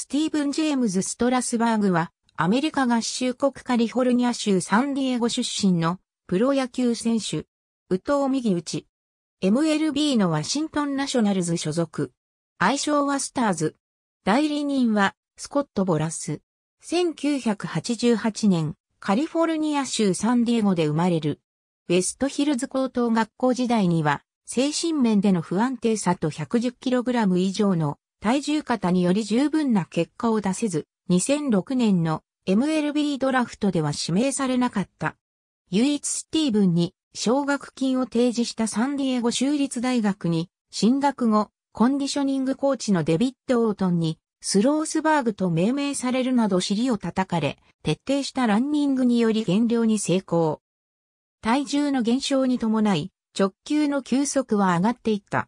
スティーブン・ジェームズ・ストラスバーグは、アメリカ合衆国カリフォルニア州サンディエゴ出身のプロ野球選手、宇藤右打ち。MLB のワシントンナショナルズ所属。愛称はスターズ。代理人はスコット・ボラス。1988年、カリフォルニア州サンディエゴで生まれる。ウェストヒルズ高等学校時代には、精神面での不安定さと 110kg 以上の体重型により十分な結果を出せず、2006年の MLB ドラフトでは指名されなかった。唯一スティーブンに奨学金を提示したサンディエゴ州立大学に進学後、コンディショニングコーチのデビッド・オートンにスロースバーグと命名されるなど尻を叩かれ、徹底したランニングにより減量に成功。体重の減少に伴い、直球の急速は上がっていった。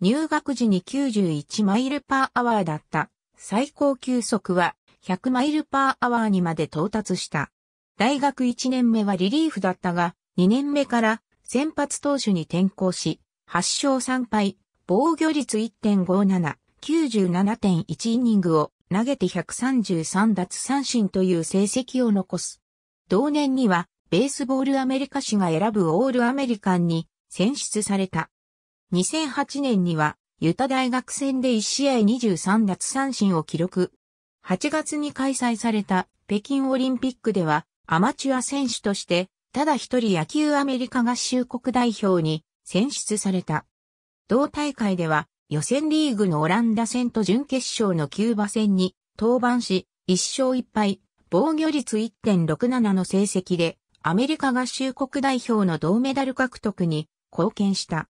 入学時に91マイルパーアワーだった最高球速は100マイルパーアワーにまで到達した。大学1年目はリリーフだったが、2年目から先発投手に転向し、8勝3敗、防御率1.57、97.1イニングを投げて133奪三振という成績を残す。同年には、ベースボールアメリカ史が選ぶオールアメリカンに選出された。2008年には、ユタ大学戦で1試合23奪三振を記録。8月に開催された北京オリンピックでは、アマチュア選手として、ただ一人野球アメリカ合衆国代表に選出された。同大会では、予選リーグのオランダ戦と準決勝のキューバ戦に登板し、1勝1敗、防御率1.67の成績で、アメリカ合衆国代表の銅メダル獲得に貢献した。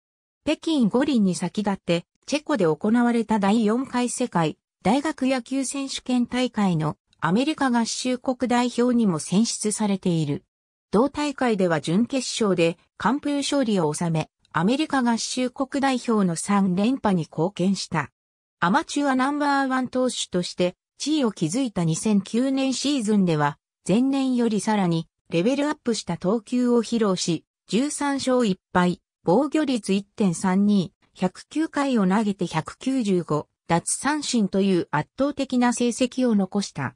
北京五輪に先立って、チェコで行われた第4回世界大学野球選手権大会のアメリカ合衆国代表にも選出されている。同大会では準決勝で完封勝利を収め、アメリカ合衆国代表の3連覇に貢献した。アマチュアナンバーワン投手として地位を築いた2009年シーズンでは、前年よりさらにレベルアップした投球を披露し、13勝1敗、防御率1.32、109回を投げて195、奪三振という圧倒的な成績を残した。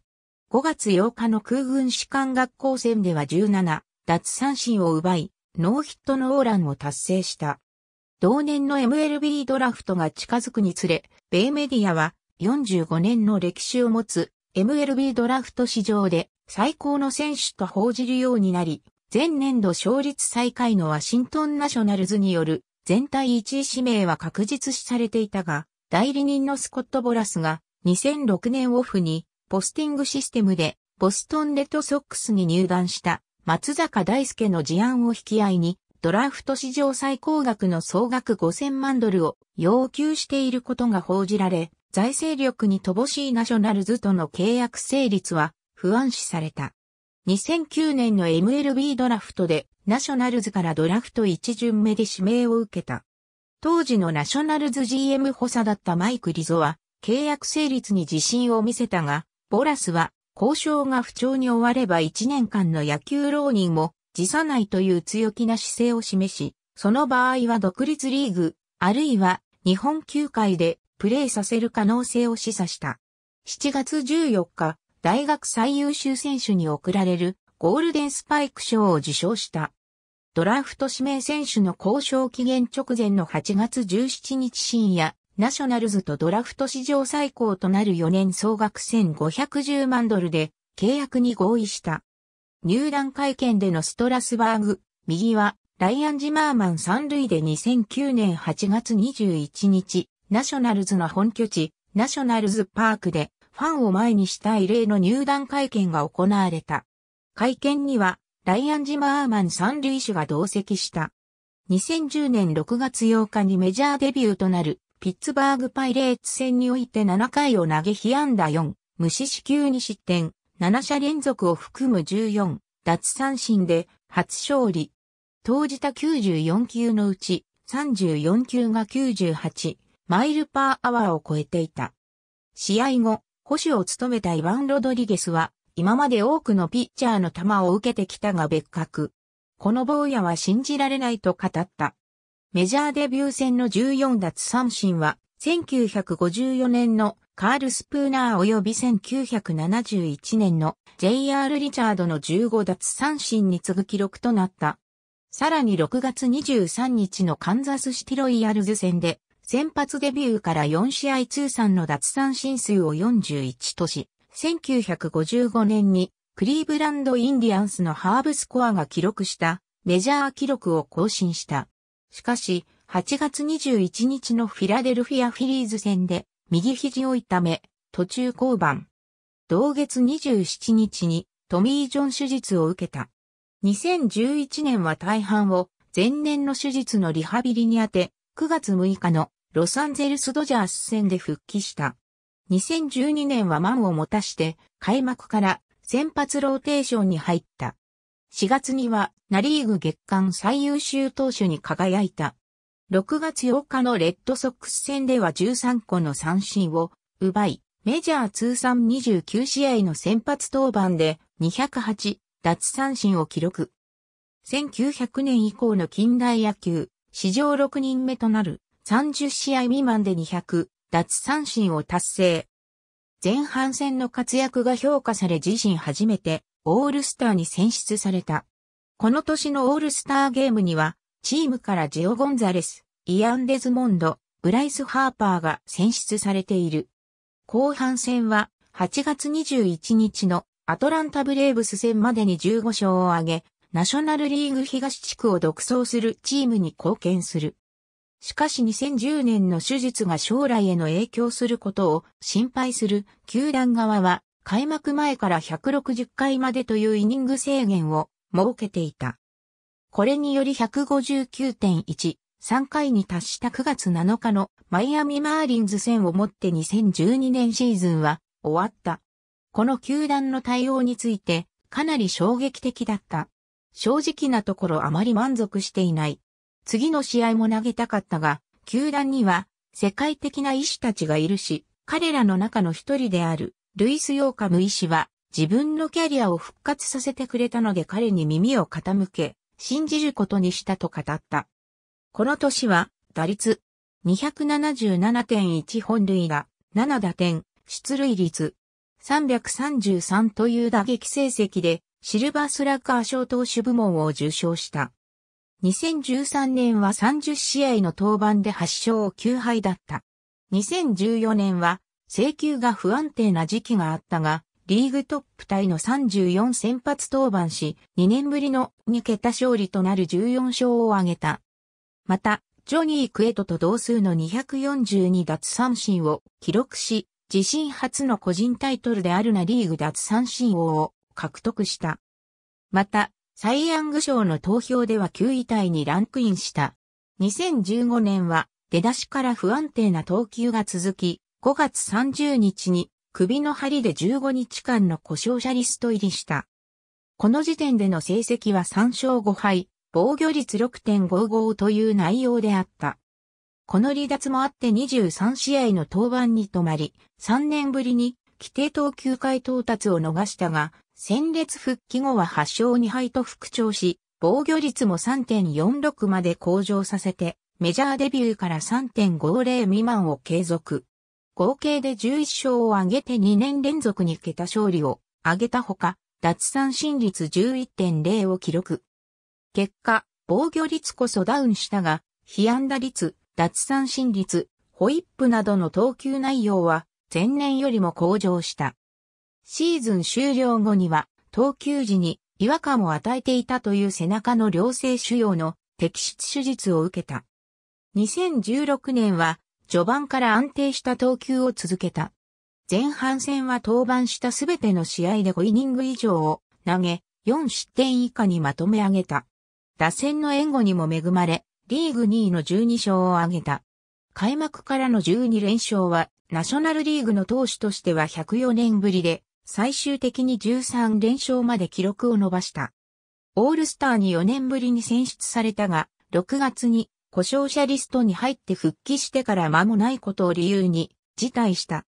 5月8日の空軍士官学校戦では17、奪三振を奪い、ノーヒットノーランを達成した。同年の MLB ドラフトが近づくにつれ、米メディアは45年の歴史を持つ MLB ドラフト史上で最高の選手と報じるようになり、前年度勝率最下位のワシントンナショナルズによる全体1位指名は確実視されていたが、代理人のスコット・ボラスが2006年オフにポスティングシステムでボストンレッドソックスに入団した松坂大輔の事案を引き合いにドラフト史上最高額の総額5000万ドルを要求していることが報じられ、財政力に乏しいナショナルズとの契約成立は不安視された。2009年の MLB ドラフトでナショナルズからドラフト1巡目で指名を受けた。当時のナショナルズ GM 補佐だったマイク・リゾは契約成立に自信を見せたが、ボラスは交渉が不調に終われば1年間の野球浪人も辞さないという強気な姿勢を示し、その場合は独立リーグ、あるいは日本球界でプレーさせる可能性を示唆した。7月14日、大学最優秀選手に贈られるゴールデンスパイク賞を受賞した。ドラフト指名選手の交渉期限直前の8月17日深夜、ナショナルズとドラフト史上最高となる4年総額1510万ドルで契約に合意した。入団会見でのストラスバーグ、右はライアン・ジマーマン三塁で2009年8月21日、ナショナルズの本拠地、ナショナルズパークでファンを前にした異例の入団会見が行われた。会見には、ライアン・ジマーマン三塁手が同席した。2010年6月8日にメジャーデビューとなる、ピッツバーグパイレーツ戦において7回を投げ被安打4、無四死球に失点、7者連続を含む14、脱三振で初勝利。投じた94球のうち34球が98マイルパーアワーを超えていた。試合後、保守を務めたイワン・ロドリゲスは、今まで多くのピッチャーの球を受けてきたが別格。この坊やは信じられないと語った。メジャーデビュー戦の14奪三振は、1954年のカール・スプーナー及び1971年の JR リチャードの15奪三振に次ぐ記録となった。さらに6月23日のカンザスシティロイヤルズ戦で先発デビューから4試合通算の奪三振数を41とし、1955年にクリーブランドインディアンスのハーブスコアが記録したメジャー記録を更新した。しかし、8月21日のフィラデルフィアフィリーズ戦で右肘を痛め、途中降板。同月27日にトミー・ジョン手術を受けた。2011年は大半を前年の手術のリハビリに当て、9月6日のロサンゼルスドジャース戦で復帰した。2012年は満を持たして開幕から先発ローテーションに入った。4月にはナリーグ月間最優秀投手に輝いた。6月8日のレッドソックス戦では13個の三振を奪い、メジャー通算29試合の先発登板で208奪三振を記録。1900年以降の近代野球、史上6人目となる30試合未満で200奪三振を達成。前半戦の活躍が評価され自身初めてオールスターに選出された。この年のオールスターゲームには、チームからジオ・ゴンザレス、イアン・デズモンド、ブライス・ハーパーが選出されている。後半戦は8月21日のアトランタ・ブレーブス戦までに15勝を挙げ、ナショナルリーグ東地区を独走するチームに貢献する。しかし2010年の手術が将来への影響することを心配する球団側は開幕前から160回までというイニング制限を設けていた。これにより159.1、3回に達した9月7日のマイアミマーリンズ戦をもって2012年シーズンは終わった。この球団の対応についてかなり衝撃的だった。正直なところあまり満足していない。次の試合も投げたかったが、球団には世界的な医師たちがいるし、彼らの中の一人である、ルイス・ヨーカム医師は、自分のキャリアを復活させてくれたので彼に耳を傾け、信じることにしたと語った。この年は、打率277.1本塁打、7打点、出塁率333という打撃成績で、シルバースラッガー賞投手部門を受賞した。2013年は30試合の登板で8勝9敗だった。2014年は請求が不安定な時期があったが、リーグトップタイの34先発登板し、2年ぶりの2桁勝利となる14勝を挙げた。また、ジョニー・クエトと同数の242奪三振を記録し、自身初の個人タイトルであるなリーグ奪三振王を獲得した。また、サイ・ヤング賞の投票では9位タイにランクインした。2015年は出だしから不安定な投球が続き、5月30日に首の針で15日間の故障者リスト入りした。この時点での成績は3勝5敗、防御率6.55という内容であった。この離脱もあって23試合の登板に止まり、3年ぶりに規定投球回到達を逃したが、戦列復帰後は8勝2敗と復調し、防御率も3.46まで向上させて、メジャーデビューから3.50未満を継続。合計で11勝を挙げて2年連続に桁勝利を挙げたほか、脱三振率11.0を記録。結果、防御率こそダウンしたが、被安打率、脱三振率、ホイップなどの投球内容は前年よりも向上した。シーズン終了後には、投球時に違和感を与えていたという背中の良性腫瘍の適出手術を受けた。2016年は、序盤から安定した投球を続けた。前半戦は登板したすべての試合で5イニング以上を投げ、4失点以下にまとめ上げた。打線の援護にも恵まれ、リーグ2位の12勝を挙げた。開幕からの12連勝は、ナショナルリーグの投手としては104年ぶりで、最終的に13連勝まで記録を伸ばした。オールスターに4年ぶりに選出されたが、6月に故障者リストに入って復帰してから間もないことを理由に辞退した。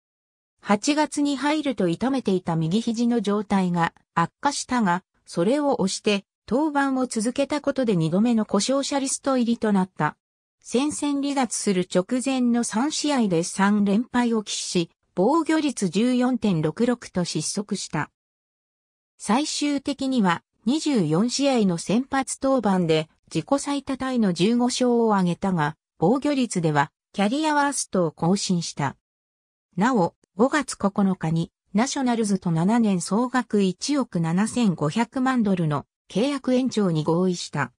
8月に入ると痛めていた右肘の状態が悪化したが、それを押して登板を続けたことで2度目の故障者リスト入りとなった。戦線離脱する直前の3試合で3連敗を喫し、防御率14.66と失速した。最終的には24試合の先発登板で自己最多タイの15勝を挙げたが、防御率ではキャリアワーストを更新した。なお、5月9日にナショナルズと7年総額1億7500万ドルの契約延長に合意した。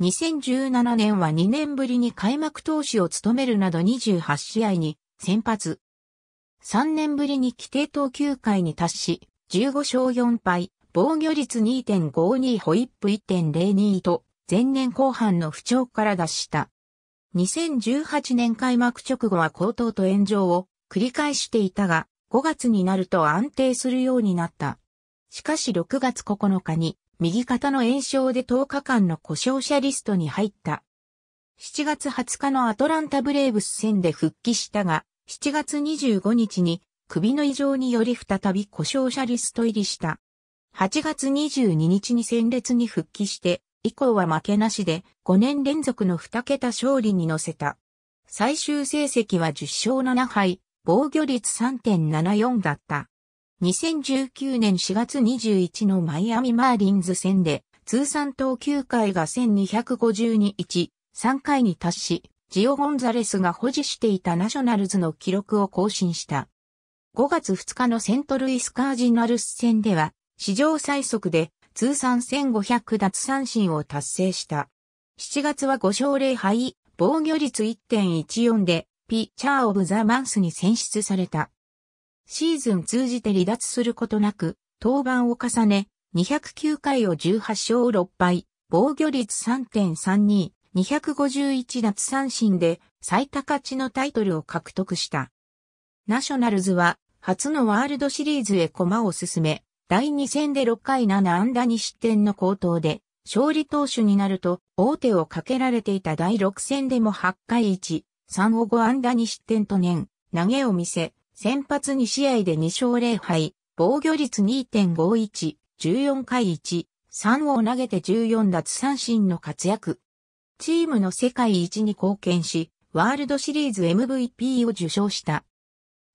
2017年は2年ぶりに開幕投手を務めるなど28試合に先発、3年ぶりに規定投球回に達し、15勝4敗、防御率2.52ホイップ1.02と、前年後半の不調から脱した。2018年開幕直後は高騰と炎上を繰り返していたが、5月になると安定するようになった。しかし6月9日に右肩の炎症で10日間の故障者リストに入った。7月20日のアトランタブレーブス戦で復帰したが、7月25日に首の異常により再び故障者リスト入りした。8月22日に戦列に復帰して以降は負けなしで5年連続の2桁勝利に乗せた。最終成績は10勝7敗、防御率3.74だった。2019年4月21のマイアミマーリンズ戦で通算投球回が1252、1、3回に達し、ジオ・ゴンザレスが保持していたナショナルズの記録を更新した。5月2日のセントルイス・カージナルス戦では、史上最速で通算1500奪三振を達成した。7月は5勝0敗、防御率1.14で、ピッチャー・オブ・ザ・マンスに選出された。シーズン通じて離脱することなく、登板を重ね、209回を18勝6敗、防御率3.32、251奪三振で最多勝ちのタイトルを獲得した。ナショナルズは初のワールドシリーズへ駒を進め、第2戦で6回7安打2失点の高騰で、勝利投手になると、大手をかけられていた第6戦でも8回1、3を5安打2失点と年、投げを見せ、先発2試合で2勝0敗、防御率2.51、14回1、3を投げて14奪三振の活躍。チームの世界一に貢献し、ワールドシリーズ MVP を受賞した。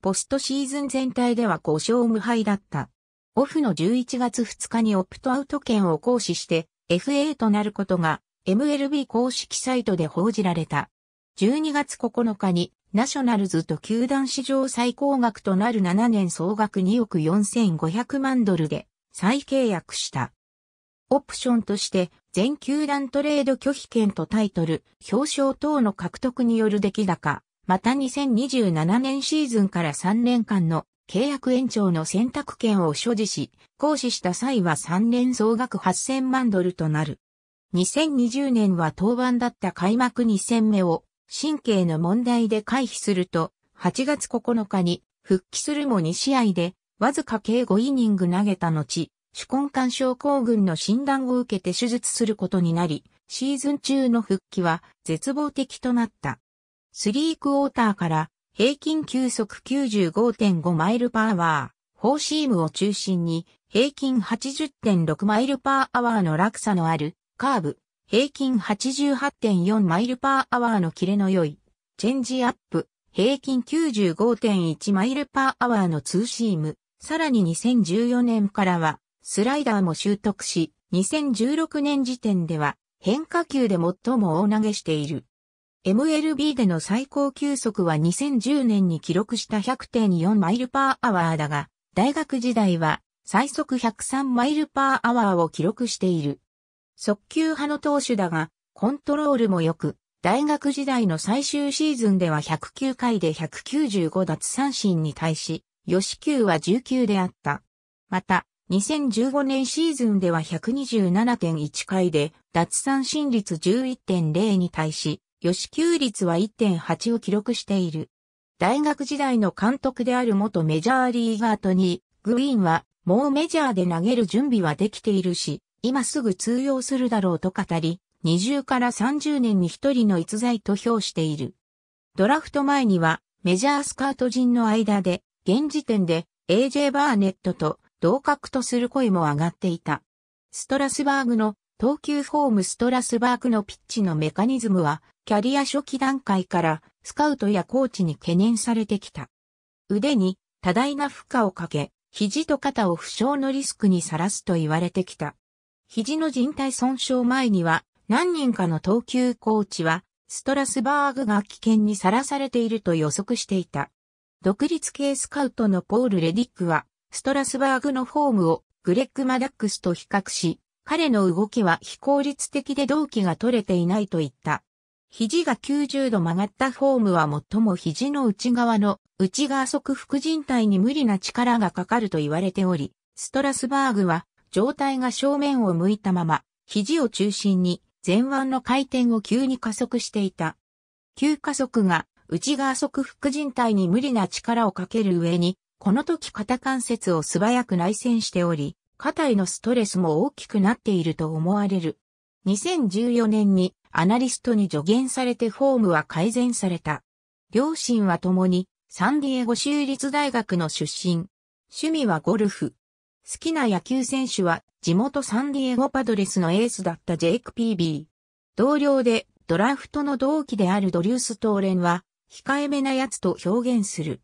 ポストシーズン全体では5勝無敗だった。オフの11月2日にオプトアウト権を行使して FA となることが MLB 公式サイトで報じられた。12月9日にナショナルズと球団史上最高額となる7年総額2億4500万ドルで再契約した。オプションとして全球団トレード拒否権とタイトル、表彰等の獲得による出来高、また2027年シーズンから3年間の契約延長の選択権を所持し、行使した際は3年総額8000万ドルとなる。2020年は当番だった開幕2戦目を神経の問題で回避すると、8月9日に復帰するも2試合でわずか計5イニング投げた後、手根管症候群の診断を受けて手術することになり、シーズン中の復帰は絶望的となった。スリークォーターから平均球速95.5マイルパーワー、フォーシームを中心に平均80.6マイルパーアワーの落差のあるカーブ、平均88.4マイルパーアワーのキレの良いチェンジアップ、平均95.1マイルパーアワーのツーシーム、さらに2014年からはスライダーも習得し、2016年時点では変化球で最も大投げしている。MLB での最高球速は2010年に記録した100.4マイルパーアワーだが、大学時代は最速103マイルパーアワーを記録している。速球派の投手だが、コントロールも良く、大学時代の最終シーズンでは109回で195奪三振に対し、吉球は19であった。また、2015年シーズンでは127.1回で、奪三振率11.0に対し、吉球率は1.8を記録している。大学時代の監督である元メジャーリーガートに、グイーンは、もうメジャーで投げる準備はできているし、今すぐ通用するだろうと語り、20から30年に一人の逸材と評している。ドラフト前には、メジャースカート陣の間で、現時点で、AJ バーネットと同格とする声も上がっていた。ストラスバーグの投球フォームストラスバーグのピッチのメカニズムは、キャリア初期段階からスカウトやコーチに懸念されてきた。腕に多大な負荷をかけ、肘と肩を負傷のリスクにさらすと言われてきた。肘の人体損傷前には、何人かの投球コーチは、ストラスバーグが危険にさらされていると予測していた。独立系スカウトのポール・レディックは、ストラスバーグのフォームをグレッグ・マダックスと比較し、彼の動きは非効率的で動機が取れていないと言った。肘が90度曲がったフォームは最も肘の内側の内側側副靭帯に無理な力がかかると言われており、ストラスバーグは上体が正面を向いたまま、肘を中心に前腕の回転を急に加速していた。急加速が内側側副靭帯に無理な力をかける上に、この時肩関節を素早く内旋しており、肩へのストレスも大きくなっていると思われる。2014年にアナリストに助言されてフォームは改善された。両親は共にサンディエゴ州立大学の出身。趣味はゴルフ。好きな野球選手は地元サンディエゴパドレスのエースだったジェイク・ピービー。同僚でドラフトの同期であるドリュース・トーレンは控えめなやつと表現する。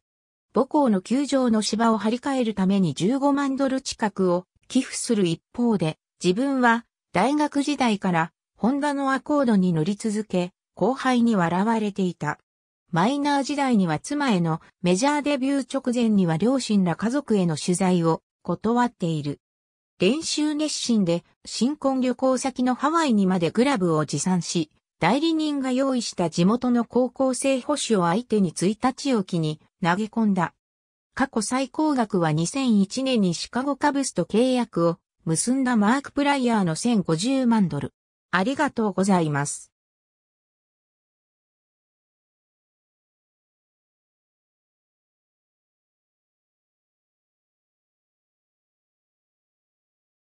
母校の球場の芝を張り替えるために15万ドル近くを寄付する一方で、自分は大学時代からホンダのアコードに乗り続け、後輩に笑われていた。マイナー時代には妻へのメジャーデビュー直前には両親ら家族への取材を断っている。練習熱心で新婚旅行先のハワイにまでグラブを持参し、代理人が用意した地元の高校生保守を相手に1日を機に投げ込んだ。過去最高額は2001年にシカゴカブスと契約を結んだマーク・プライヤーの1050万ドル。ありがとうございます。